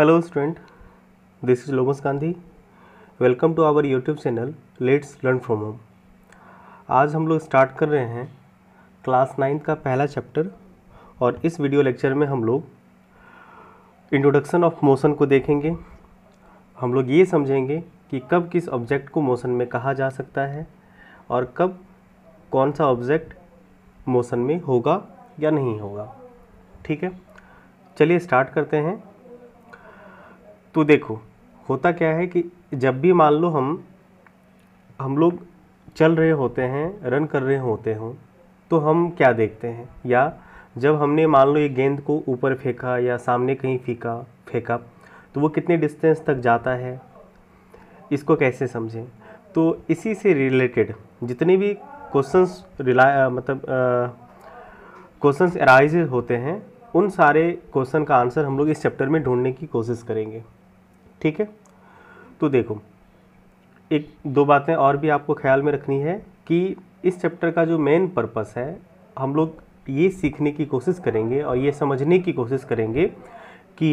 hello student this is Lomas Gandhi welcome to our YouTube channel let's learn from home आज हम लोग start कर रहे हैं क्लास नाइन्थ का पहला चैप्टर और इस वीडियो लेक्चर में हम लोग इंट्रोडक्शन ऑफ मोशन को देखेंगे हम लोग ये समझेंगे कि कब किस ऑब्जेक्ट को मोशन में कहा जा सकता है और कब कौन सा ऑब्जेक्ट मोशन में होगा या नहीं होगा ठीक है चलिए स्टार्ट करते हैं तो देखो होता क्या है कि जब भी मान लो हम हम लोग चल रहे होते हैं रन कर रहे होते हों तो हम क्या देखते हैं या जब हमने मान लो ये गेंद को ऊपर फेंका या सामने कहीं फेंका फेंका तो वो कितने डिस्टेंस तक जाता है इसको कैसे समझें तो इसी से रिलेटेड जितने भी क्वेश्चंस रिला मतलब क्वेश्चंस अराइज होते हैं उन सारे क्वेश्चन का आंसर हम लोग इस चैप्टर में ढूंढने की कोशिश करेंगे ठीक है तो देखो एक दो बातें और भी आपको ख्याल में रखनी है कि इस चैप्टर का जो मेन पर्पस है हम लोग ये सीखने की कोशिश करेंगे और ये समझने की कोशिश करेंगे कि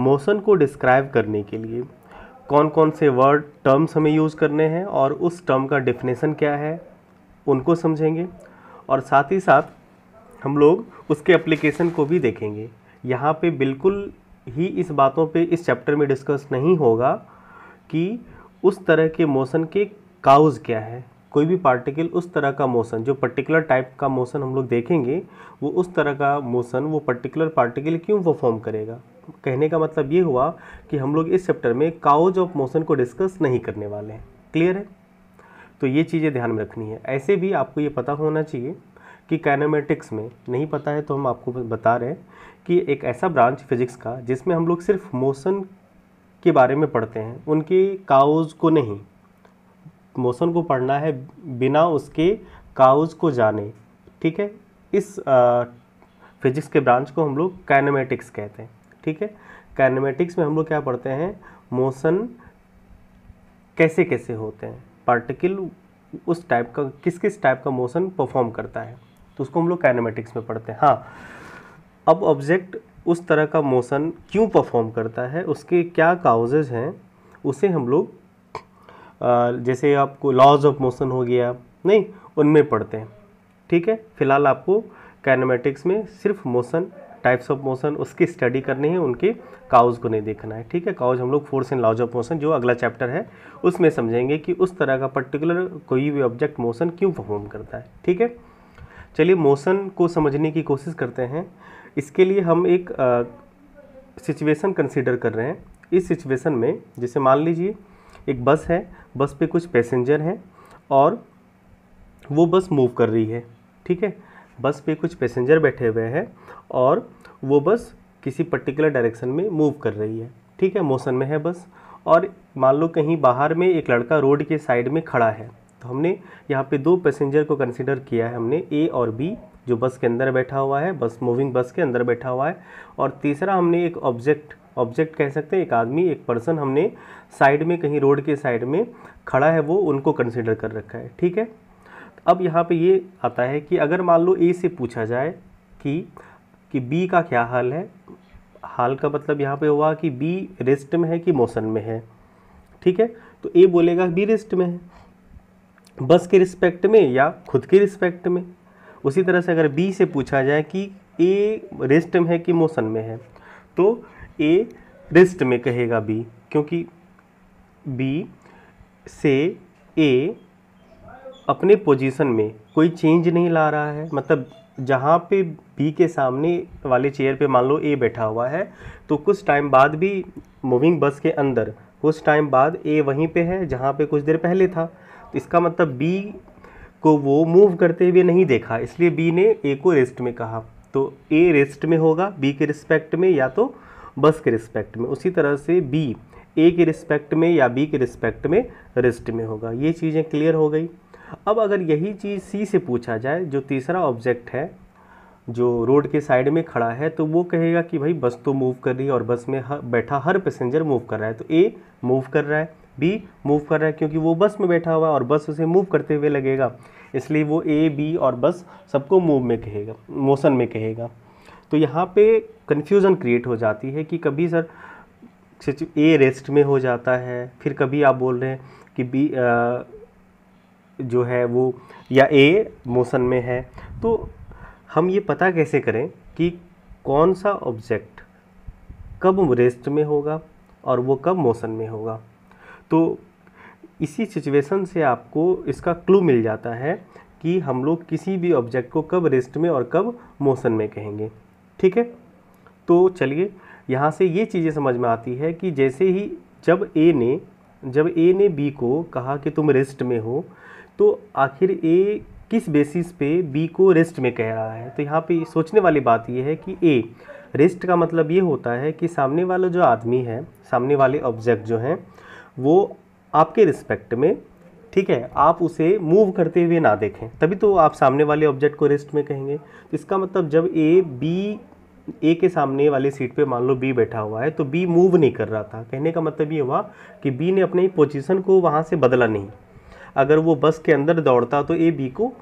मोशन को डिस्क्राइब करने के लिए कौन कौन से वर्ड टर्म्स हमें यूज़ करने हैं और उस टर्म का डिफिनेशन क्या है उनको समझेंगे और साथ ही साथ हम लोग उसके एप्लीकेशन को भी देखेंगे यहाँ पे बिल्कुल ही इस बातों पे इस चैप्टर में डिस्कस नहीं होगा कि उस तरह के मोशन के काउज क्या है कोई भी पार्टिकल उस तरह का मोशन जो पर्टिकुलर टाइप का मोशन हम लोग देखेंगे वो उस तरह का मोशन वो पर्टिकुलर पार्टिकल क्यों परफॉर्म करेगा कहने का मतलब ये हुआ कि हम लोग इस चैप्टर में काउज ऑफ मोशन को डिस्कस नहीं करने वाले हैं क्लियर है तो ये चीज़ें ध्यान में रखनी है ऐसे भी आपको ये पता होना चाहिए कि काइनामेटिक्स में नहीं पता है तो हम आपको बता रहे हैं कि एक ऐसा ब्रांच फिजिक्स का जिसमें हम लोग सिर्फ मोशन के बारे में पढ़ते हैं उनके काउज को नहीं मोशन को पढ़ना है बिना उसके काउज को जाने ठीक है इस फिजिक्स के ब्रांच को हम लोग काइनेमेटिक्स कहते हैं ठीक है काइनेमेटिक्स में हम लोग क्या पढ़ते हैं मोशन कैसे कैसे होते हैं पार्टिकल उस टाइप का किस किस टाइप का मोशन परफॉर्म करता है तो उसको हम लोग काइनेमेटिक्स में पढ़ते हैं हाँ अब ऑब्जेक्ट उस तरह का मोशन क्यों परफॉर्म करता है उसके क्या काउजेज हैं उसे हम लोग जैसे आपको लॉज ऑफ मोशन हो गया नहीं उनमें पढ़ते हैं ठीक है फिलहाल आपको काइनेमेटिक्स में सिर्फ मोशन टाइप्स ऑफ मोशन उसकी स्टडी करनी है उनके काउज को नहीं देखना है ठीक है काउज हम लोग force and laws of motion जो अगला चैप्टर है उसमें समझेंगे कि उस तरह का पर्टिकुलर कोई भी ऑब्जेक्ट मोशन क्यों परफॉर्म करता है ठीक है चलिए मोशन को समझने की कोशिश करते हैं इसके लिए हम एक सिचुएशन कंसिडर कर रहे हैं इस सिचुएशन में जैसे मान लीजिए एक बस है बस पे कुछ पैसेंजर हैं और वो बस मूव कर रही है ठीक है बस पे कुछ पैसेंजर बैठे हुए हैं और वो बस किसी पर्टिकुलर डायरेक्शन में मूव कर रही है ठीक है मोशन में है बस और मान लो कहीं बाहर में एक लड़का रोड के साइड में खड़ा है तो हमने यहाँ पे दो पैसेंजर को कंसिडर किया है हमने ए और बी जो बस के अंदर बैठा हुआ है बस मूविंग बस के अंदर बैठा हुआ है और तीसरा हमने एक ऑब्जेक्ट ऑब्जेक्ट कह सकते हैं एक आदमी एक पर्सन हमने साइड में कहीं रोड के साइड में खड़ा है वो उनको कंसिडर कर रखा है ठीक है अब यहाँ पर ये आता है कि अगर मान लो ए से पूछा जाए कि कि बी का क्या हाल है हाल का मतलब यहाँ पे हुआ कि बी रेस्ट में है कि मोशन में है ठीक है तो ए बोलेगा बी रेस्ट में है बस के रिस्पेक्ट में या खुद के रिस्पेक्ट में उसी तरह से अगर बी से पूछा जाए कि ए रेस्ट में है कि मोशन में है तो ए रेस्ट में कहेगा बी क्योंकि बी से ए अपने पोजीशन में कोई चेंज नहीं ला रहा है मतलब जहाँ पे बी के सामने वाले चेयर पे मान लो ए बैठा हुआ है तो कुछ टाइम बाद भी मूविंग बस के अंदर कुछ टाइम बाद ए वहीं पे है जहाँ पे कुछ देर पहले था इसका मतलब बी को वो मूव करते हुए नहीं देखा इसलिए बी ने ए को रेस्ट में कहा तो ए रेस्ट में होगा बी के रिस्पेक्ट में या तो बस के रिस्पेक्ट में उसी तरह से बी ए के रिस्पेक्ट में या बी के रिस्पेक्ट में रेस्ट में होगा ये चीज़ें क्लियर हो गई अब अगर यही चीज़ सी से पूछा जाए जो तीसरा ऑब्जेक्ट है जो रोड के साइड में खड़ा है तो वो कहेगा कि भाई बस तो मूव कर रही है और बस में हर, बैठा हर पैसेंजर मूव कर रहा है तो ए मूव कर रहा है भी मूव कर रहा है क्योंकि वो बस में बैठा हुआ है और बस उसे मूव करते हुए लगेगा इसलिए वो ए बी और बस सबको मूव में कहेगा मोशन में कहेगा तो यहाँ पे कन्फ्यूज़न क्रिएट हो जाती है कि कभी सर ए रेस्ट में हो जाता है फिर कभी आप बोल रहे हैं कि बी जो है वो या ए मोशन में है तो हम ये पता कैसे करें कि कौन सा ऑब्जेक्ट कब रेस्ट में होगा और वो कब मोशन में होगा तो इसी सिचुएशन से आपको इसका क्लू मिल जाता है कि हम लोग किसी भी ऑब्जेक्ट को कब रेस्ट में और कब मोशन में कहेंगे ठीक है तो चलिए यहाँ से ये चीज़ें समझ में आती है कि जैसे ही जब ए ने जब ए ने बी को कहा कि तुम रेस्ट में हो तो आखिर ए किस बेसिस पे बी को रेस्ट में कह रहा है तो यहाँ पे सोचने वाली बात यह है कि ए रेस्ट का मतलब ये होता है कि सामने वाला जो आदमी है सामने वाले ऑब्जेक्ट जो हैं वो आपके रिस्पेक्ट में ठीक है आप उसे मूव करते हुए ना देखें तभी तो आप सामने वाले ऑब्जेक्ट को रेस्ट में कहेंगे तो इसका मतलब जब ए बी ए के सामने वाली सीट पे मान लो बी बैठा हुआ है तो बी मूव नहीं कर रहा था कहने का मतलब ये हुआ कि बी ने अपनी पोजीशन को वहाँ से बदला नहीं अगर वो बस के अंदर दौड़ता तो ए बी को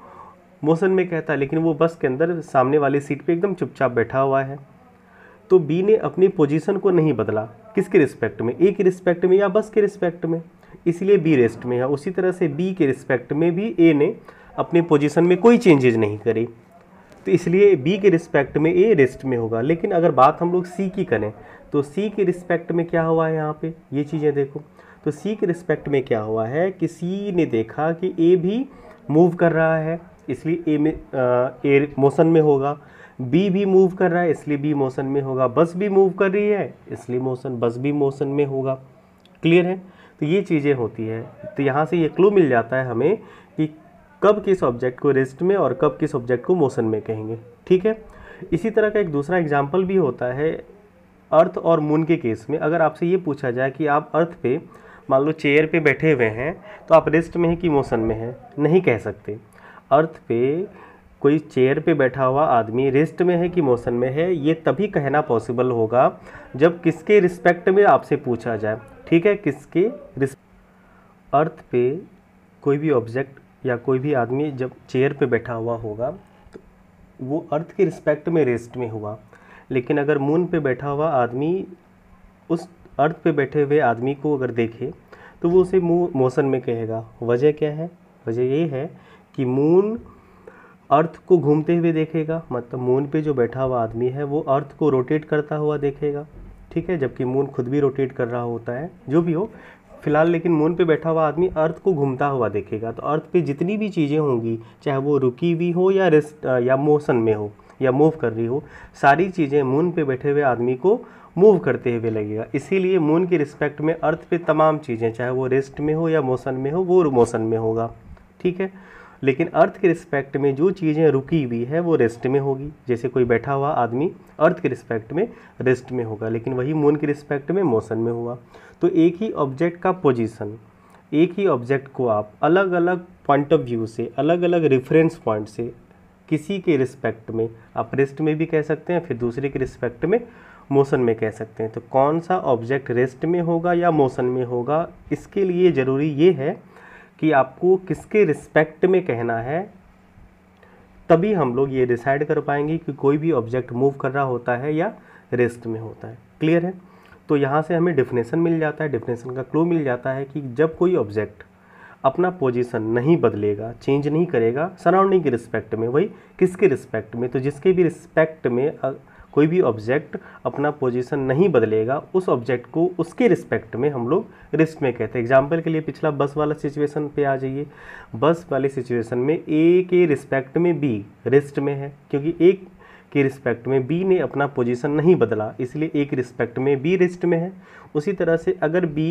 मोशन में कहता लेकिन वो बस के अंदर सामने वाली सीट पर एकदम चुपचाप बैठा हुआ है तो बी ने अपनी पोजीशन को नहीं बदला किसके रिस्पेक्ट में ए के रिस्पेक्ट में या बस के रिस्पेक्ट में इसलिए बी रेस्ट में है उसी तरह से बी के रिस्पेक्ट में भी ए ने अपने पोजीशन में कोई चेंजेज नहीं करी तो इसलिए बी के रिस्पेक्ट में ए रेस्ट में होगा लेकिन अगर बात हम लोग सी की करें तो सी के रिस्पेक्ट में क्या हुआ है यहाँ पे ये चीज़ें देखो तो सी के रिस्पेक्ट में क्या हुआ है कि सी ने देखा कि ए भी मूव कर रहा है इसलिए ए में ए मोशन में होगा बी भी मूव कर रहा है इसलिए बी मोशन में होगा बस भी मूव कर रही है इसलिए मोशन बस भी मोशन में होगा क्लियर है तो ये चीज़ें होती है तो यहाँ से ये क्लू मिल जाता है हमें कि कब किस ऑब्जेक्ट को रेस्ट में और कब किस ऑब्जेक्ट को मोशन में कहेंगे ठीक है इसी तरह का एक दूसरा एग्जाम्पल भी होता है अर्थ और मून के केस में अगर आपसे ये पूछा जाए कि आप अर्थ पे मान लो चेयर पे बैठे हुए हैं तो आप रेस्ट में हैं कि मोशन में हैं नहीं कह सकते अर्थ पे कोई चेयर पे बैठा हुआ आदमी रेस्ट में है कि मोशन में है ये तभी कहना पॉसिबल होगा जब किसके रिस्पेक्ट में आपसे पूछा जाए ठीक है किसके अर्थ पे कोई भी ऑब्जेक्ट या कोई भी आदमी जब चेयर पे बैठा हुआ होगा तो वो अर्थ के रिस्पेक्ट में रेस्ट में हुआ लेकिन अगर मून पे बैठा हुआ आदमी उस अर्थ पे बैठे हुए आदमी को अगर देखे तो वो उसे मोशन में कहेगा वजह क्या है वजह ये है कि मून अर्थ को घूमते हुए देखेगा मतलब मून पे जो बैठा हुआ आदमी है वो अर्थ को रोटेट करता हुआ देखेगा ठीक है जबकि मून खुद भी रोटेट कर रहा होता है जो भी हो फिलहाल लेकिन मून पे बैठा हुआ आदमी अर्थ को घूमता हुआ देखेगा तो अर्थ पे जितनी भी चीज़ें होंगी चाहे वो रुकी हुई हो या रेस्ट या मोशन में हो या मूव कर रही हो सारी चीज़ें मून पे बैठे हुए आदमी को मूव करते हुए लगेगा इसीलिए मून की रिस्पेक्ट में अर्थ पे तमाम चीज़ें चाहे वो रेस्ट में हो या मोशन में हो वो मोशन में होगा ठीक है लेकिन अर्थ के रिस्पेक्ट में जो चीज़ें रुकी हुई है वो रेस्ट में होगी जैसे कोई बैठा हुआ आदमी अर्थ के रिस्पेक्ट में रेस्ट में होगा लेकिन वही मून के रिस्पेक्ट में मोशन में हुआ तो एक ही ऑब्जेक्ट का पोजिशन एक ही ऑब्जेक्ट को आप अलग अलग पॉइंट ऑफ व्यू से अलग अलग रेफरेंस पॉइंट से किसी के रिस्पेक्ट में आप रेस्ट में भी कह सकते हैं फिर दूसरे के रिस्पेक्ट में मोशन में कह सकते हैं तो कौन सा ऑब्जेक्ट रेस्ट में होगा या मोशन में होगा इसके लिए ज़रूरी ये है कि आपको किसके रिस्पेक्ट में कहना है तभी हम लोग ये डिसाइड कर पाएंगे कि कोई भी ऑब्जेक्ट मूव कर रहा होता है या रेस्ट में होता है क्लियर है तो यहाँ से हमें डिफिनेशन मिल जाता है डिफिनेशन का क्लू मिल जाता है कि जब कोई ऑब्जेक्ट अपना पोजीशन नहीं बदलेगा चेंज नहीं करेगा सराउंडिंग के रिस्पेक्ट में वही किसके रिस्पेक्ट में तो जिसके भी रिस्पेक्ट में कोई भी ऑब्जेक्ट अपना पोजीशन नहीं बदलेगा उस ऑब्जेक्ट को उसके रिस्पेक्ट में हम लोग रिस्क में कहते हैं एग्जाम्पल के लिए पिछला बस वाला सिचुएशन पे आ जाइए बस वाले सिचुएशन में ए के रिस्पेक्ट में बी रिस्ट में है क्योंकि एक के रिस्पेक्ट में बी ने अपना पोजिशन नहीं बदला इसलिए ए के रिस्पेक्ट में बी रिस्ट में है उसी तरह से अगर बी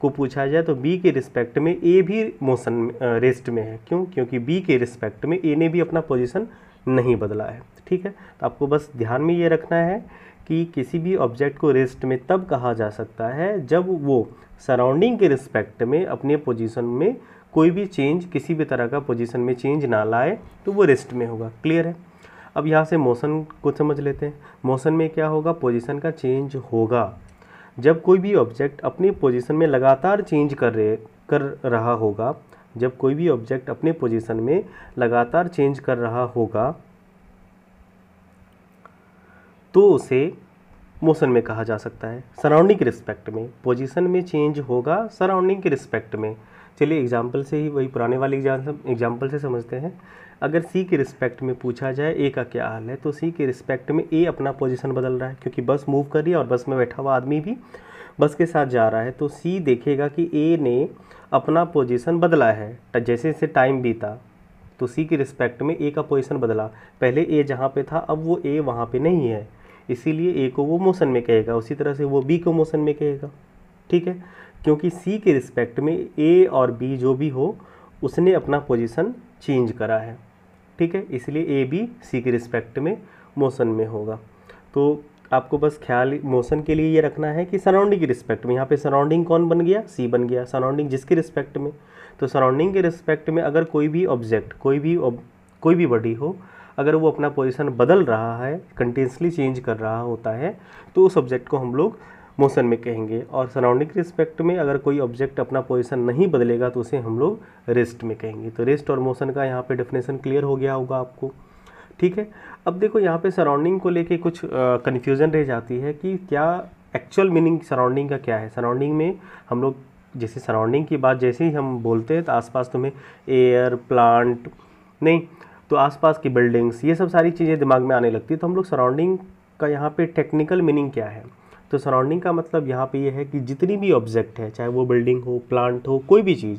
को पूछा जाए तो बी के रिस्पेक्ट में ए भी मोशन रेस्ट में है क्यों क्योंकि बी के रिस्पेक्ट में ए ने भी अपना पोजीशन नहीं बदला है ठीक है तो आपको बस ध्यान में ये रखना है कि किसी भी ऑब्जेक्ट को रेस्ट में तब कहा जा सकता है जब वो सराउंडिंग के रिस्पेक्ट में अपने पोजीशन में कोई भी चेंज किसी भी तरह का पोजीशन में चेंज ना लाए तो वो रेस्ट में होगा क्लियर है अब यहाँ से मोशन को समझ लेते हैं मोशन में क्या होगा पोजीशन का चेंज होगा जब कोई भी ऑब्जेक्ट अपने पोजीशन में लगातार चेंज कर रहे कर रहा होगा जब कोई भी ऑब्जेक्ट अपने पोजीशन में लगातार चेंज कर रहा होगा तो उसे मोशन में कहा जा सकता है सराउंडिंग के रिस्पेक्ट में पोजीशन में चेंज होगा सराउंडिंग के रिस्पेक्ट में चलिए एग्जाम्पल से ही वही पुराने वाले एग्जाम्पल से समझते हैं अगर सी के रिस्पेक्ट में पूछा जाए ए का क्या हाल है तो सी के रिस्पेक्ट में ए अपना पोजीशन बदल रहा है क्योंकि बस मूव कर रही है और बस में बैठा हुआ आदमी भी बस के साथ जा रहा है तो सी देखेगा कि ए ने अपना पोजीशन बदला है जैसे जैसे टाइम बीता तो सी के रिस्पेक्ट में ए का पोजीशन बदला पहले ए जहाँ पे था अब वो ए वहाँ पे नहीं है इसीलिए ए को वो मोशन में कहेगा उसी तरह से वो बी को मोशन में कहेगा ठीक है क्योंकि सी के रिस्पेक्ट में ए और बी जो भी हो उसने अपना पोजिशन चेंज करा है ठीक है इसलिए ए बी सी के रिस्पेक्ट में मोशन में होगा तो आपको बस ख्याल मोशन के लिए ये रखना है कि सराउंडिंग के रिस्पेक्ट में यहाँ पे सराउंडिंग कौन बन गया सी बन गया सराउंडिंग जिसके रिस्पेक्ट में तो सराउंडिंग के रिस्पेक्ट में अगर कोई भी ऑब्जेक्ट कोई भी कोई भी बॉडी हो अगर वो अपना पोजिशन बदल रहा है कंटिन्यूसली चेंज कर रहा होता है तो उस ऑब्जेक्ट को हम लोग मोशन में कहेंगे और सराउंडिंग के रिस्पेक्ट में अगर कोई ऑब्जेक्ट अपना पोजिशन नहीं बदलेगा तो उसे हम लोग रेस्ट में कहेंगे तो रेस्ट और मोशन का यहाँ पे डेफिनेशन क्लियर हो गया होगा आपको ठीक है अब देखो यहाँ पे सराउंडिंग को लेके कुछ कन्फ्यूज़न रह जाती है कि क्या एक्चुअल मीनिंग सराउंडिंग का क्या है सराउंडिंग में हम लोग जैसे सराउंडिंग की बात जैसे ही हम बोलते हैं तो आसपास तुम्हें एयर प्लांट नहीं तो आसपास की बिल्डिंग्स ये सब सारी चीज़ें दिमाग में आने लगती है तो हम लोग सराउंडिंग का यहाँ पे टेक्निकल मीनिंग क्या है तो सराउंडिंग का मतलब यहाँ पे ये यह है कि जितनी भी ऑब्जेक्ट है चाहे वो बिल्डिंग हो प्लांट हो कोई भी चीज़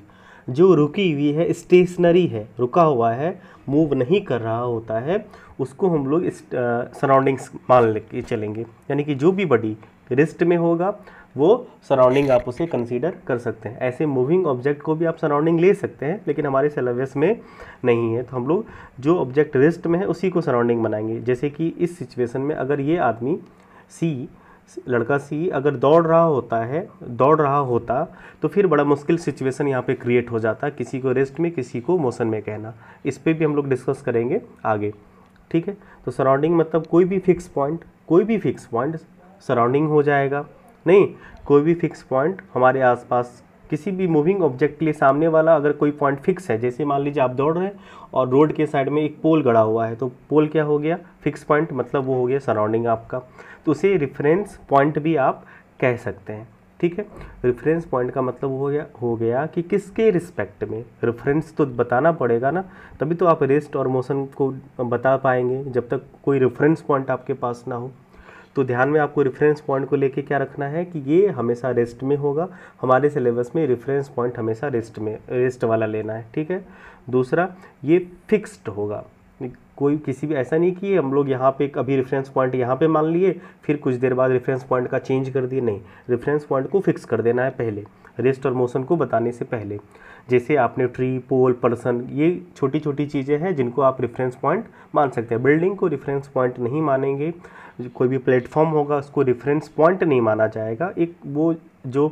जो रुकी हुई है स्टेशनरी है रुका हुआ है मूव नहीं कर रहा होता है उसको हम लोग सराउंडिंग्स मान ले चलेंगे यानी कि जो भी बॉडी रिस्ट में होगा वो सराउंडिंग आप उसे कंसीडर कर सकते हैं ऐसे मूविंग ऑब्जेक्ट को भी आप सराउंडिंग ले सकते हैं लेकिन हमारे सिलेबस में नहीं है तो हम लोग जो ऑब्जेक्ट रिस्ट में है उसी को सराउंडिंग बनाएंगे जैसे कि इस सिचुएशन में अगर ये आदमी सी लड़का सी अगर दौड़ रहा होता है दौड़ रहा होता तो फिर बड़ा मुश्किल सिचुएसन यहाँ पे क्रिएट हो जाता किसी को रेस्ट में किसी को मोशन में कहना इस पर भी हम लोग डिस्कस करेंगे आगे ठीक है तो सराउंडिंग मतलब कोई भी फिक्स पॉइंट कोई भी फिक्स पॉइंट सराउंडिंग हो जाएगा नहीं कोई भी फिक्स पॉइंट हमारे आसपास किसी भी मूविंग ऑब्जेक्ट के लिए सामने वाला अगर कोई पॉइंट फिक्स है जैसे मान लीजिए आप दौड़ रहे हैं और रोड के साइड में एक पोल गड़ा हुआ है तो पोल क्या हो गया फिक्स पॉइंट मतलब वो हो गया सराउंडिंग आपका तो उसे रेफरेंस पॉइंट भी आप कह सकते हैं ठीक है रेफरेंस पॉइंट का मतलब हो गया हो गया कि किसके रिस्पेक्ट में रेफरेंस तो बताना पड़ेगा ना तभी तो आप रेस्ट और मोशन को बता पाएंगे जब तक कोई रेफरेंस पॉइंट आपके पास ना हो तो ध्यान में आपको रेफरेंस पॉइंट को लेके क्या रखना है कि ये हमेशा रेस्ट में होगा हमारे सिलेबस में रेफरेंस पॉइंट हमेशा रेस्ट में रेस्ट वाला लेना है ठीक है दूसरा ये फिक्स्ड होगा कोई किसी भी ऐसा नहीं कि हम लोग यहाँ पे अभी रेफरेंस पॉइंट यहाँ पे मान लिए फिर कुछ देर बाद रेफरेंस पॉइंट का चेंज कर दिए नहीं रेफरेंस पॉइंट को फिक्स कर देना है पहले रेस्ट और मोशन को बताने से पहले जैसे आपने ट्री पोल पर्सन ये छोटी छोटी चीज़ें हैं जिनको आप रेफरेंस पॉइंट मान सकते हैं बिल्डिंग को रेफरेंस पॉइंट नहीं मानेंगे कोई भी प्लेटफॉर्म होगा उसको रेफरेंस पॉइंट नहीं माना जाएगा एक वो जो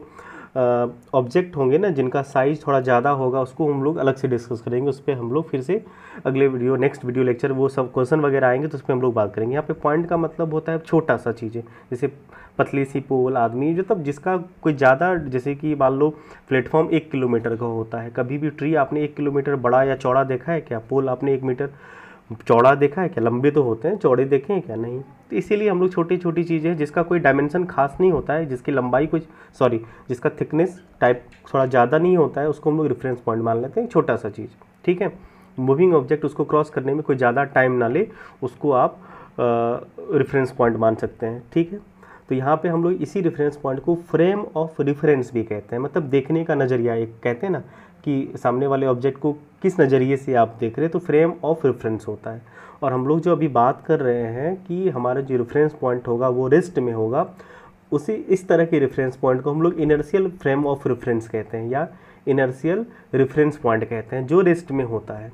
ऑब्जेक्ट होंगे ना जिनका साइज़ थोड़ा ज़्यादा होगा उसको हम लोग अलग से डिस्कस करेंगे उस पर हम लोग फिर से अगले वीडियो नेक्स्ट वीडियो लेक्चर वो सब क्वेश्चन वगैरह आएंगे तो उस पर हम लोग बात करेंगे यहाँ पे पॉइंट का मतलब होता है छोटा सा चीज़ें जैसे पतली सी पोल आदमी जो तब जिसका कोई ज़्यादा जैसे कि मान लो प्लेटफॉर्म एक किलोमीटर का होता है कभी भी ट्री आपने एक किलोमीटर बड़ा या चौड़ा देखा है क्या पोल आपने एक मीटर चौड़ा देखा है क्या लंबे तो होते हैं चौड़े देखे हैं क्या नहीं तो इसीलिए हम लोग छोटी छोटी चीज़ें जिसका कोई डायमेंशन खास नहीं होता है जिसकी लंबाई कुछ सॉरी जिसका थिकनेस टाइप थोड़ा ज़्यादा नहीं होता है उसको हम लोग रेफरेंस पॉइंट मान लेते हैं छोटा सा चीज़ ठीक है मूविंग ऑब्जेक्ट उसको क्रॉस करने में कोई ज़्यादा टाइम ना ले उसको आप रेफरेंस पॉइंट मान सकते हैं ठीक है तो यहाँ पे हम लोग इसी रेफरेंस पॉइंट को फ्रेम ऑफ रेफरेंस भी कहते हैं मतलब देखने का नज़रिया एक कहते हैं ना कि सामने वाले ऑब्जेक्ट को किस नज़रिए से आप देख रहे हैं तो फ्रेम ऑफ रेफरेंस होता है और हम लोग जो अभी बात कर रहे हैं कि हमारा जो रेफरेंस पॉइंट होगा वो रिस्ट में होगा उसी इस तरह के रेफरेंस पॉइंट को हम लोग इनर्शियल फ्रेम ऑफ रेफरेंस कहते हैं या इनर्शियल रेफरेंस पॉइंट कहते हैं जो रिस्ट में होता है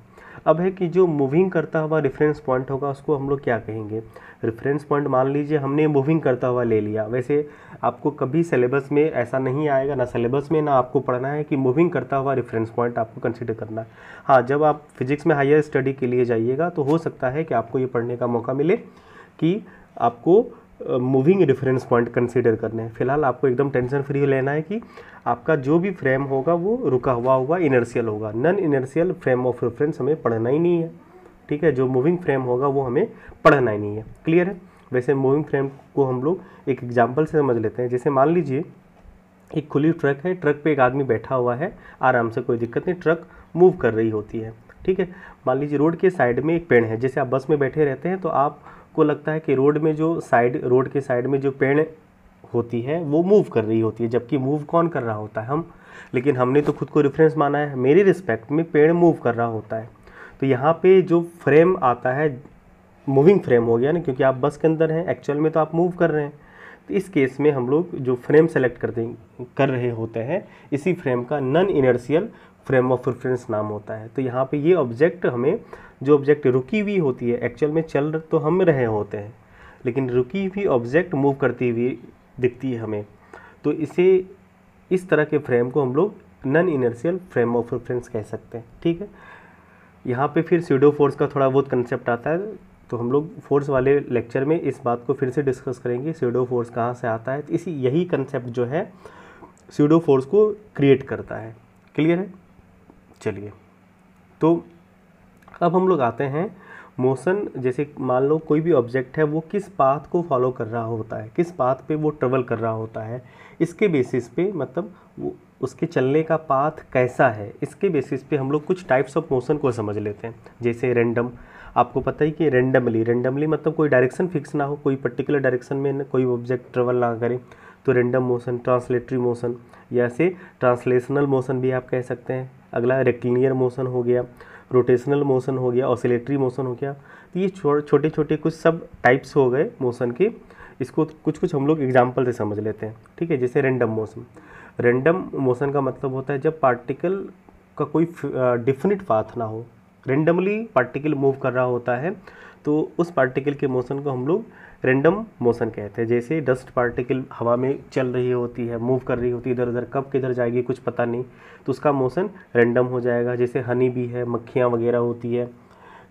अब है कि जो मूविंग करता हुआ रेफरेंस पॉइंट होगा उसको हम लोग क्या कहेंगे रेफरेंस पॉइंट मान लीजिए हमने मूविंग करता हुआ ले लिया वैसे आपको कभी सिलेबस में ऐसा नहीं आएगा ना सिलेबस में ना आपको पढ़ना है कि मूविंग करता हुआ रेफरेंस पॉइंट आपको कंसिडर करना है हाँ जब आप फिजिक्स में हायर स्टडी के लिए जाइएगा तो हो सकता है कि आपको ये पढ़ने का मौका मिले कि आपको मूविंग रेफरेंस पॉइंट कंसीडर करने हैं फिलहाल आपको एकदम टेंशन फ्री लेना है कि आपका जो भी फ्रेम होगा वो रुका हुआ होगा इनर्शियल होगा non inertial frame of reference हमें पढ़ना ही नहीं है ठीक है जो मूविंग फ्रेम होगा वो हमें पढ़ना ही नहीं है क्लियर है वैसे मूविंग फ्रेम को हम लोग एक एग्जाम्पल से समझ लेते हैं जैसे मान लीजिए एक खुली ट्रक है ट्रक पर एक आदमी बैठा हुआ है आराम से कोई दिक्कत नहीं ट्रक मूव कर रही होती है ठीक है मान लीजिए रोड के साइड में एक पेड़ है जैसे आप बस में बैठे रहते हैं तो आप को लगता है कि रोड में जो साइड रोड के साइड में जो पेड़ होती है वो मूव कर रही होती है जबकि मूव कौन कर रहा होता है हम लेकिन हमने तो खुद को रेफरेंस माना है मेरी रिस्पेक्ट में पेड़ मूव कर रहा होता है तो यहाँ पे जो फ्रेम आता है मूविंग फ्रेम हो गया ना क्योंकि आप बस के अंदर हैं एक्चुअल में तो आप मूव कर रहे हैं तो इस केस में हम लोग जो फ्रेम सेलेक्ट करते कर रहे होते हैं इसी फ्रेम का non inertial frame of reference नाम होता है तो यहाँ पे ये ऑब्जेक्ट हमें जो ऑब्जेक्ट रुकी हुई होती है एक्चुअल में चल तो हम रहे होते हैं लेकिन रुकी हुई ऑब्जेक्ट मूव करती हुई दिखती है हमें तो इसे इस तरह के फ्रेम को हम लोग non inertial frame of reference कह सकते हैं ठीक है यहाँ पे फिर सीडो फोर्स का थोड़ा बहुत कंसेप्ट आता है तो हम लोग फोर्स वाले लेक्चर में इस बात को फिर से डिस्कस करेंगे सीडो फोर्स कहाँ से आता है तो इसी यही कंसेप्ट जो है सीडो फोर्स को क्रिएट करता है क्लियर है चलिए तो अब हम लोग आते हैं मोशन जैसे मान लो कोई भी ऑब्जेक्ट है वो किस पाथ को फॉलो कर रहा होता है किस पाथ पे वो ट्रेवल कर रहा होता है इसके बेसिस पे मतलब वो उसके चलने का पाथ कैसा है इसके बेसिस पे हम लोग कुछ टाइप्स ऑफ मोशन को समझ लेते हैं जैसे रेंडम आपको पता ही कि रेंडमली रेंडमली मतलब कोई डायरेक्शन फिक्स ना हो कोई पर्टिकुलर डायरेक्शन में कोई ऑब्जेक्ट ट्रेवल ना करें तो रेंडम मोशन ट्रांसलेटरी मोशन या से ट्रांसलेशनल मोशन भी आप कह सकते हैं अगला रेक्टिलियर मोशन हो गया रोटेशनल मोशन हो गया ऑसिलेटरी मोशन हो गया तो ये छोटे छोटे कुछ सब टाइप्स हो गए मोशन के इसको कुछ कुछ हम लोग एग्जाम्पल से समझ लेते हैं ठीक है जैसे रेंडम मोशन रेंडम मोशन का मतलब होता है जब पार्टिकल का कोई डिफिनिट पाथ ना हो रेंडमली पार्टिकल मूव कर रहा होता है तो उस पार्टिकल के मोशन को हम लोग रेंडम मोशन कहते हैं जैसे डस्ट पार्टिकल हवा में चल रही होती है मूव कर रही होती है इधर उधर कब किधर जाएगी कुछ पता नहीं तो उसका मोशन रेंडम हो जाएगा जैसे हनी भी है मक्खियाँ वगैरह होती है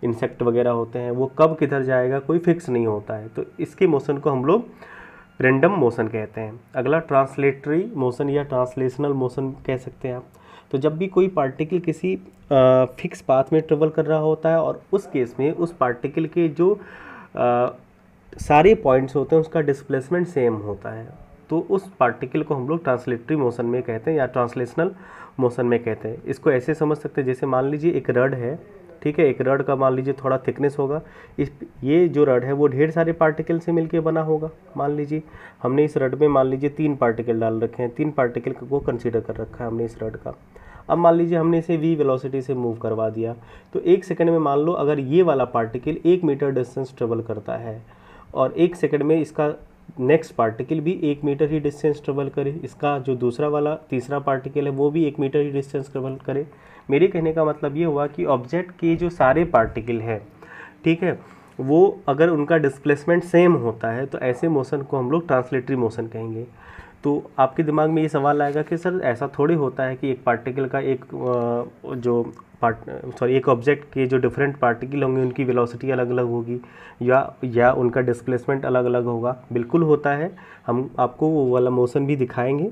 इंसेक्ट वगैरह होते हैं वो कब किधर जाएगा कोई फिक्स नहीं होता है तो इसके मोशन को हम लोग रेंडम मोशन कहते हैं अगला ट्रांसलेटरी मोशन या ट्रांसलेशनल मोशन कह सकते हैं आप तो जब भी कोई पार्टिकल किसी फिक्स पाथ में ट्रेवल कर रहा होता है और उस केस में उस पार्टिकल के जो सारे पॉइंट्स होते हैं उसका डिस्प्लेसमेंट सेम होता है तो उस पार्टिकल को हम लोग ट्रांसलेटरी मोशन में कहते हैं या ट्रांसलेशनल मोशन में कहते हैं इसको ऐसे समझ सकते हैं जैसे मान लीजिए एक रड है ठीक है एक रड का मान लीजिए थोड़ा थिकनेस होगा इस ये जो रड है वो ढेर सारे पार्टिकल से मिलके बना होगा मान लीजिए हमने इस रड में मान लीजिए तीन पार्टिकल डाल रखे हैं तीन पार्टिकल को कंसिडर कर रखा है हमने इस रड का अब मान लीजिए हमने इसे वी वेलोसिटी से मूव करवा दिया तो एक सेकंड में मान लो अगर ये वाला पार्टिकल एक मीटर डिस्टेंस ट्रेवल करता है और एक सेकंड में इसका नेक्स्ट पार्टिकल भी एक मीटर ही डिस्टेंस ट्रेवल करे इसका जो दूसरा वाला तीसरा पार्टिकल है वो भी एक मीटर ही डिस्टेंस ट्रेवल करे मेरे कहने का मतलब ये हुआ कि ऑब्जेक्ट के जो सारे पार्टिकल हैं ठीक है वो अगर उनका डिस्प्लेसमेंट सेम होता है तो ऐसे मोशन को हम लोग ट्रांसलेटरी मोशन कहेंगे तो आपके दिमाग में ये सवाल आएगा कि सर ऐसा थोड़ी होता है कि एक पार्टिकल का एक जो पार्ट सॉरी एक ऑब्जेक्ट के जो डिफरेंट पार्टिकल होंगे उनकी वेलोसिटी अलग अलग होगी या या उनका डिस्प्लेसमेंट अलग अलग होगा बिल्कुल होता है हम आपको वो वाला मोशन भी दिखाएंगे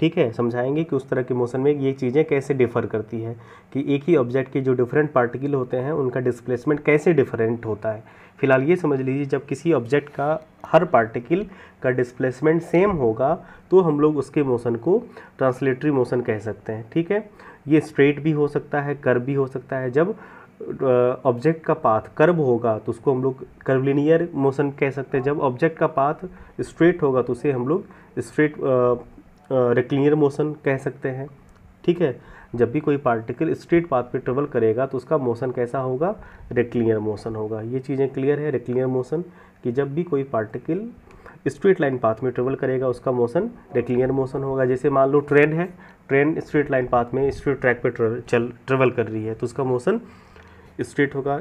ठीक है समझाएंगे कि उस तरह के मोशन में ये चीज़ें कैसे डिफ़र करती है कि एक ही ऑब्जेक्ट के जो डिफरेंट पार्टिकल होते हैं उनका डिस्प्लेसमेंट कैसे डिफरेंट होता है फिलहाल ये समझ लीजिए जब किसी ऑब्जेक्ट का हर पार्टिकल का डिस्प्लेसमेंट सेम होगा तो हम लोग उसके मोशन को ट्रांसलेटरी मोशन कह सकते हैं ठीक है ये स्ट्रेट भी हो सकता है कर्व भी हो सकता है जब ऑब्जेक्ट का पाथ कर्व होगा तो उसको हम लोग कर्वलिनियर मोशन कह सकते हैं जब ऑब्जेक्ट का पाथ स्ट्रेट होगा तो उसे हम लोग स्ट्रेट रेक्लिनियर मोशन कह सकते हैं ठीक है जब भी कोई पार्टिकल स्ट्रेट पाथ पे ट्रेवल करेगा तो उसका मोशन कैसा होगा रेक्लिनियर मोशन होगा ये चीज़ें क्लियर है रेक्लिनियर मोशन कि जब भी कोई पार्टिकल स्ट्रीट लाइन पाथ में ट्रेवल करेगा उसका मोशन रेक्लियर मोशन होगा जैसे मान लो ट्रेन है ट्रेन स्ट्रीट लाइन पाथ में स्ट्रीट ट्रैक पर चल ट्रेवल कर रही है तो उसका मोशन स्ट्रीट होगा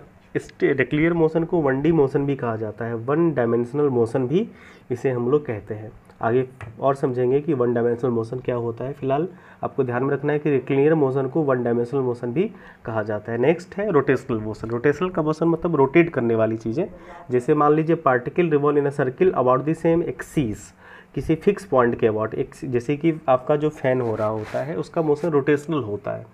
रेक्लियर मोशन को वन डी मोशन भी कहा जाता है वन डायमेंशनल मोशन भी इसे हम लोग कहते हैं आगे और समझेंगे कि वन डायमेंशनल मोशन क्या होता है फिलहाल आपको ध्यान में रखना है कि रिक्लिनियर मोशन को वन डायमेंशनल मोशन भी कहा जाता है नेक्स्ट है रोटेशनल मोशन रोटेशनल का मोशन मतलब रोटेट करने वाली चीज़ें जैसे मान लीजिए particle revolve in a circle about the same axis किसी फिक्स पॉइंट के अबाउट एक जैसे कि आपका जो फैन हो रहा होता है उसका मोशन रोटेशनल होता है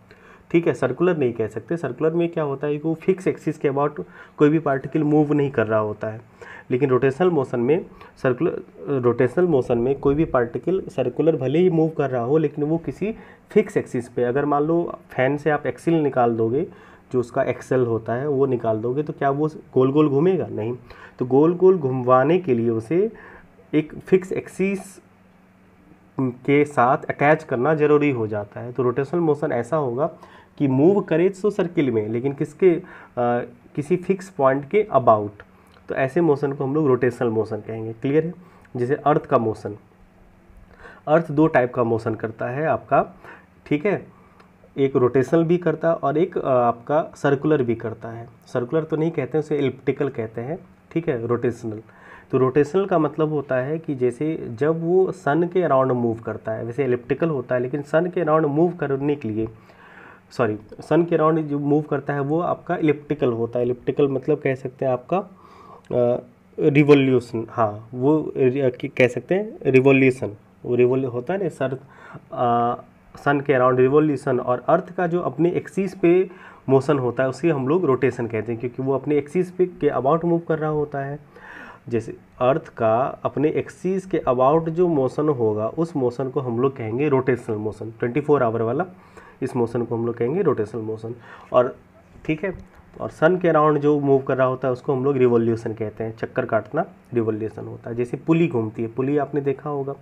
ठीक है सर्कुलर नहीं कह सकते सर्कुलर में क्या होता है कि वो फिक्स एक्सिस के अबाउट कोई भी पार्टिकल मूव नहीं कर रहा होता है लेकिन रोटेशनल मोशन में सर्कुलर रोटेशनल मोशन में कोई भी पार्टिकल सर्कुलर भले ही मूव कर रहा हो लेकिन वो किसी फिक्स एक्सिस पे अगर मान लो फैन से आप एक्सिल निकाल दोगे जो उसका एक्सेल होता है वो निकाल दोगे तो क्या वो गोल गोल घूमेगा नहीं तो गोल गोल घुमवाने के लिए उसे एक फिक्स एक्सिस के साथ अटैच करना ज़रूरी हो जाता है तो रोटेशनल मोशन ऐसा होगा कि मूव करे सो तो सर्किल में लेकिन किसके आ, किसी फिक्स पॉइंट के अबाउट तो ऐसे मोशन को हम लोग रोटेशनल मोशन कहेंगे क्लियर है जैसे अर्थ का मोशन अर्थ दो टाइप का मोशन करता है आपका ठीक है एक रोटेशनल भी करता है और एक आपका सर्कुलर भी करता है सर्कुलर तो नहीं कहते हैं उसे एलिप्टिकल कहते हैं ठीक है रोटेशनल तो रोटेशनल का मतलब होता है कि जैसे जब वो सन के अराउंड मूव करता है वैसे एलिप्टिकल होता है लेकिन सन के अराउंड मूव करने के लिए सॉरी सन के अराउंड जो मूव करता है वो आपका इलिप्टिकल होता है इलिप्टिकल मतलब कह सकते हैं आपका रिवोल्यूशन हाँ वो कह सकते हैं रिवोल्यूशन वो रिवोल होता है ना सर सन के अराउंड रिवोल्यूशन और अर्थ का जो अपने एक्सीस पे मोशन होता है उसे हम लोग रोटेशन कहते हैं क्योंकि वो अपने एक्सीस पे के अबाउट मूव कर रहा होता है जैसे अर्थ का अपने एक्सीस के अबाउट जो मोशन होगा उस मोशन को हम लोग कहेंगे रोटेशनल मोशन 24 फोर आवर वाला इस मोशन को हम लोग कहेंगे रोटेशनल मोशन और ठीक है और सन के अराउंड जो मूव कर रहा होता है उसको हम लोग रिवोल्यूशन कहते हैं चक्कर काटना रिवोल्यूशन होता है जैसे पुली घूमती है पुली आपने देखा होगा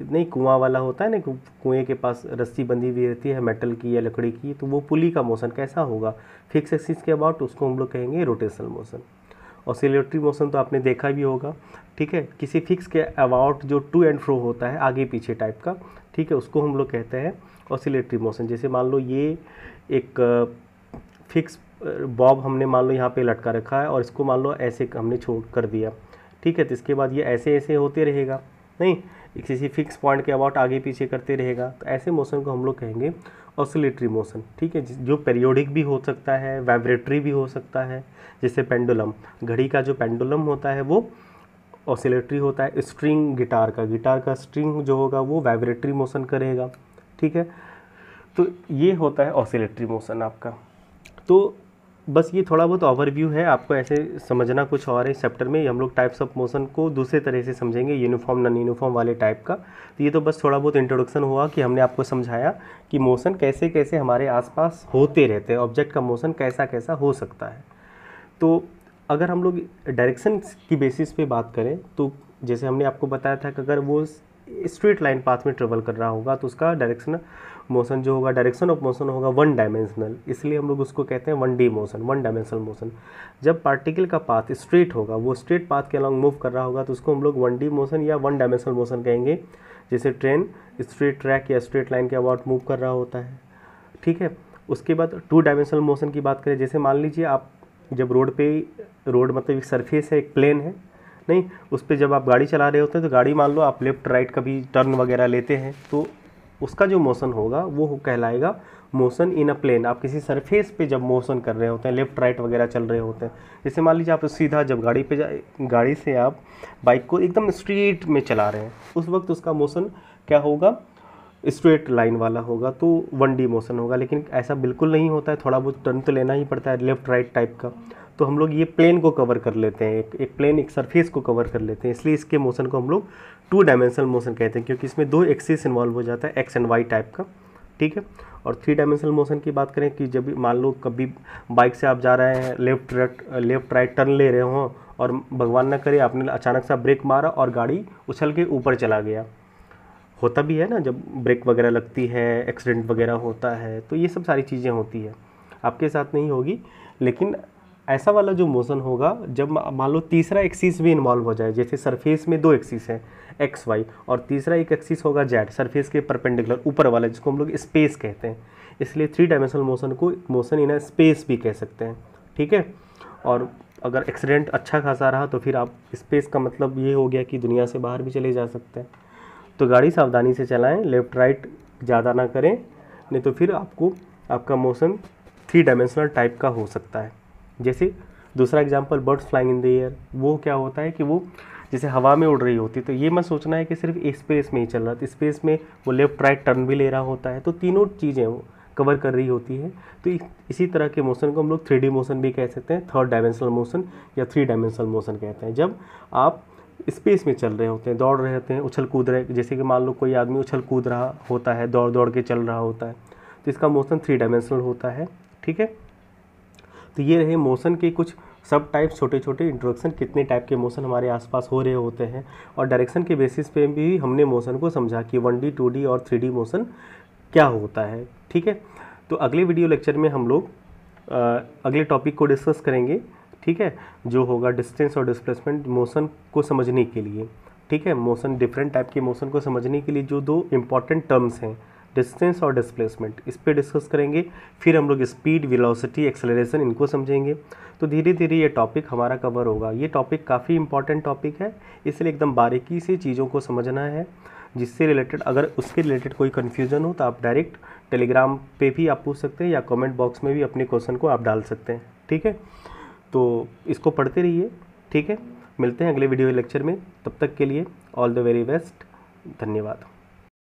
नहीं कुआं वाला होता है ना कुएं के पास रस्सी बंधी हुई रहती है मेटल की या लकड़ी की तो वो पुली का मोशन कैसा होगा फिक्स एक्सिस के अबाउट उसको हम लोग कहेंगे रोटेशनल मोशन ऑसिलेटरी मोशन तो आपने देखा भी होगा ठीक है किसी फिक्स के अबाउट जो टू एंड फ्रो होता है आगे पीछे टाइप का ठीक है उसको हम लोग कहते हैं ऑसिलेटरी मोशन जैसे मान लो ये एक फिक्स बॉब हमने मान लो यहाँ पे लटका रखा है और इसको मान लो ऐसे हमने छोड़ कर दिया ठीक है तो इसके बाद ये ऐसे ऐसे होते रहेगा नहीं किसी फिक्स पॉइंट के अबाउट आगे पीछे करते रहेगा तो ऐसे मोशन को हम लोग कहेंगे ऑसिलेटरी मोशन ठीक है जो पेरियोडिक भी हो सकता है वाइब्रेटरी भी हो सकता है जैसे पेंडुलम घड़ी का जो पेंडुलम होता है वो ऑसिलेटरी होता है स्ट्रिंग गिटार का गिटार का स्ट्रिंग जो होगा वो वाइब्रेटरी मोशन करेगा ठीक है तो ये होता है ऑसिलेटरी मोशन आपका तो बस ये थोड़ा बहुत ओवरव्यू है आपको ऐसे समझना कुछ और है इस चैप्टर में हम लोग टाइप्स ऑफ मोशन को दूसरे तरह से समझेंगे यूनिफॉर्म नॉन यूनिफॉर्म वाले टाइप का तो ये तो बस थोड़ा बहुत इंट्रोडक्शन हुआ कि हमने आपको समझाया कि मोशन कैसे कैसे हमारे आसपास होते रहते हैं ऑब्जेक्ट का मोशन कैसा कैसा हो सकता है तो अगर हम लोग डायरेक्शन की बेसिस पे बात करें तो जैसे हमने आपको बताया था कि अगर वो स्ट्रेट लाइन पाथ में ट्रेवल कर रहा होगा तो उसका डायरेक्शन मोशन जो होगा डायरेक्शन ऑफ मोशन होगा वन डायमेंशनल इसलिए हम लोग उसको कहते हैं one D motion one dimensional motion जब पार्टिकल का पाथ स्ट्रेट होगा वो स्ट्रेट पाथ के अलॉन्ग मूव कर रहा होगा तो उसको हम लोग वन डी मोशन या वन डायमेंशनल मोशन कहेंगे जैसे ट्रेन स्ट्रेट ट्रैक या स्ट्रेट लाइन के अबाउट मूव कर रहा होता है ठीक है उसके बाद टू डायमेंशनल मोशन की बात करें जैसे मान लीजिए आप जब रोड पे रोड मतलब एक सरफेस है एक प्लेन है नहीं उस पर जब आप गाड़ी चला रहे होते हैं तो गाड़ी मान लो आप लेफ़्ट राइट कभी टर्न वगैरह लेते हैं तो उसका जो मोशन होगा वो कहलाएगा मोशन इन अ प्लेन आप किसी सरफेस पे जब मोशन कर रहे होते हैं लेफ्ट राइट वगैरह चल रहे होते हैं जैसे मान लीजिए आप सीधा जब गाड़ी पे जाए गाड़ी से आप बाइक को एकदम स्ट्रेट में चला रहे हैं उस वक्त उसका मोशन क्या होगा स्ट्रेट लाइन वाला होगा तो वन डी मोशन होगा लेकिन ऐसा बिल्कुल नहीं होता है थोड़ा बहुत टर्न तो लेना ही पड़ता है लेफ्ट राइट टाइप का तो हम लोग ये प्लेन को कवर कर लेते हैं एक एक प्लेन एक सरफेस को कवर कर लेते हैं इसलिए इसके मोशन को हम लोग टू डायमेंशनल मोशन कहते हैं क्योंकि इसमें दो एक्सिस इन्वॉल्व हो जाता है एक्स एंड वाई टाइप का ठीक है और थ्री डायमेंशनल मोशन की बात करें कि जब मान लो कभी बाइक से आप जा रहे हैं left right left right turn ले रहे हो और भगवान ना करे आपने अचानक सा ब्रेक मारा और गाड़ी उछल के ऊपर चला गया होता भी है ना जब ब्रेक वगैरह लगती है एक्सीडेंट वगैरह होता है तो ये सब सारी चीज़ें होती है आपके साथ नहीं होगी लेकिन ऐसा वाला जो मोशन होगा जब मान लो तीसरा एक्सिस भी इन्वॉल्व हो जाए जैसे सरफेस में दो एक्सिस हैं एक्स वाई और तीसरा एक एक्सिस होगा जेड सरफेस के परपेंडिकुलर ऊपर वाला जिसको हम लोग स्पेस कहते हैं इसलिए थ्री डायमेंशनल मोशन को मोशन इन स्पेस भी कह सकते हैं ठीक है और अगर एक्सीडेंट अच्छा खासा रहा तो फिर आप स्पेस का मतलब ये हो गया कि दुनिया से बाहर भी चले जा सकते हैं तो गाड़ी सावधानी से चलाएं लेफ़्ट राइट ज़्यादा ना करें नहीं तो फिर आपको आपका मोशन थ्री डायमेंशनल टाइप का हो सकता है जैसे दूसरा example birds flying in the air वो क्या होता है कि वो जैसे हवा में उड़ रही होती है तो ये मत सोचना है कि सिर्फ स्पेस में ही चल रहा था स्पेस तो में वो लेफ्ट राइट टर्न भी ले रहा होता है तो तीनों चीज़ें वो कवर कर रही होती है तो इसी तरह के मोशन को हम लोग थ्री मोशन भी कह सकते हैं थर्ड डायमेंशनल मोशन या थ्री डायमेंशनल मोशन कहते हैं जब आप स्पेस में चल रहे होते हैं दौड़ रहे होते हैं उछल कूद रहे जैसे कि मान लो कोई आदमी उछल कूद रहा होता है दौड़ दौड़ के चल रहा होता है तो इसका मोशन थ्री डायमेंशनल होता है ठीक है तो ये रहे मोशन के कुछ सब टाइप छोटे छोटे इंट्रोडक्शन कितने टाइप के मोशन हमारे आसपास हो रहे होते हैं और डायरेक्शन के बेसिस पे भी हमने मोशन को समझा कि वन डी टू डी और थ्री डी मोशन क्या होता है ठीक है तो अगले वीडियो लेक्चर में हम लोग अगले टॉपिक को डिस्कस करेंगे ठीक है जो होगा डिस्टेंस और डिस्प्लेसमेंट मोशन को समझने के लिए ठीक है मोशन डिफरेंट टाइप के मोशन को समझने के लिए जो दो इम्पॉर्टेंट टर्म्स हैं डिस्टेंस और डिस्प्लेसमेंट इस पर डिस्कस करेंगे फिर हम लोग स्पीड वेलोसिटी एक्सेलरेशन इनको समझेंगे तो धीरे धीरे ये टॉपिक हमारा कवर होगा ये टॉपिक काफ़ी इंपॉर्टेंट टॉपिक है इसलिए एकदम बारीकी से चीज़ों को समझना है जिससे रिलेटेड अगर उसके रिलेटेड कोई कन्फ्यूज़न हो तो आप डायरेक्ट टेलीग्राम पर भी आप पूछ सकते हैं या कॉमेंट बॉक्स में भी अपने क्वेश्चन को आप डाल सकते हैं ठीक है तो इसको पढ़ते रहिए ठीक है मिलते हैं अगले वीडियो लेक्चर में तब तक के लिए ऑल द वेरी बेस्ट धन्यवाद